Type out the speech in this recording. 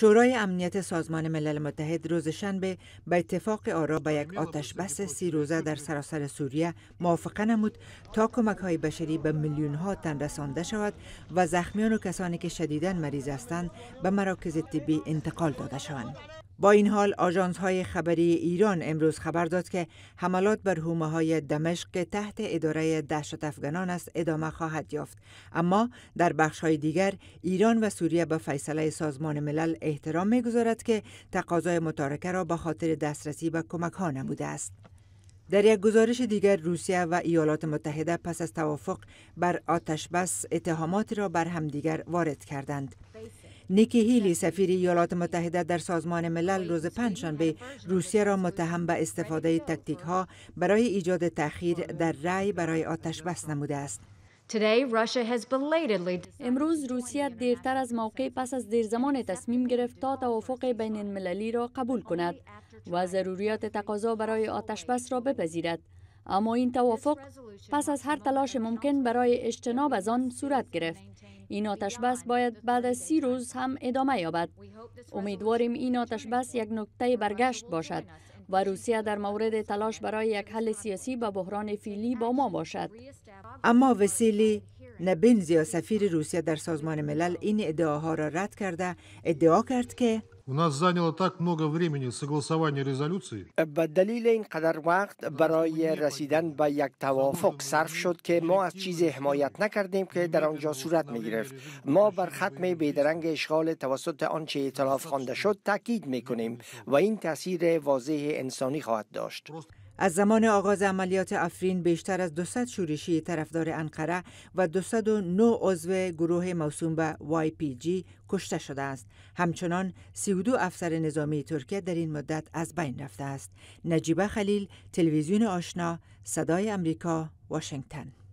شورای امنیت سازمان ملل متحد روز شنبه با اتفاق آرا به یک آتش بس سی روزه در سراسر سوریه موافقه نمود تا کمک های بشری به میلیون ها تن رسانده شود و زخمیان و کسانی که شدیدن مریض هستند به مراکز طبی انتقال داده شوند. با این حال آژانس های خبری ایران امروز خبر داد که حملات بر حومه های دمشق تحت اداره دهشت افغانان است ادامه خواهد یافت اما در بخش های دیگر ایران و سوریه به فیصله سازمان ملل احترام میگذارد که تقاضای متارکه را به خاطر دسترسی به کمک ها نموده است در یک گزارش دیگر روسیه و ایالات متحده پس از توافق بر آتش بس اتهامات را بر همدیگر وارد کردند نیکی هیلی سفیر ایالات متحده در سازمان ملل روز پنجشنبه روسیه را متهم به استفاده تکتیک ها برای ایجاد تأخیر در رأی برای آتش بس نموده است. امروز روسیه دیرتر از موقع پس از دیر زمان تصمیم گرفت تا توافق بین المللی را قبول کند و ضروریات تقاضا برای آتش بس را بپذیرد. اما این توافق پس از هر تلاش ممکن برای اجتناب از آن صورت گرفت این آتش بس باید بعد از سی روز هم ادامه یابد امیدواریم این آتش بس یک نکته برگشت باشد و روسیه در مورد تلاش برای یک حل سیاسی به بحران فیلی با ما باشد اما وسیلی نبینزیا سفیر روسیه در سازمان ملل این ادعاها را رد کرده ادعا کرد که У нас заняло так много времени согласование резолюции. به دلیل این قدر وقت برای رسیدن به یک توافق صرف شد که ما از چیز حمایت نکردیم که در آنجا صورت می گرفت. ما بر ختم بیدرنگ اشغال توسط آنچه اطلاف خوانده شد تاکید می کنیم و این تاثیر واضح انسانی خواهد داشت. از زمان آغاز عملیات افرین بیشتر از 200 شورشی طرفدار انقره و 209 عضو گروه موسوم به YPG کشته شده است. همچنان 32 افسر نظامی ترکیه در این مدت از بین رفته است. نجیبه خلیل، تلویزیون آشنا، صدای امریکا، واشنگتن.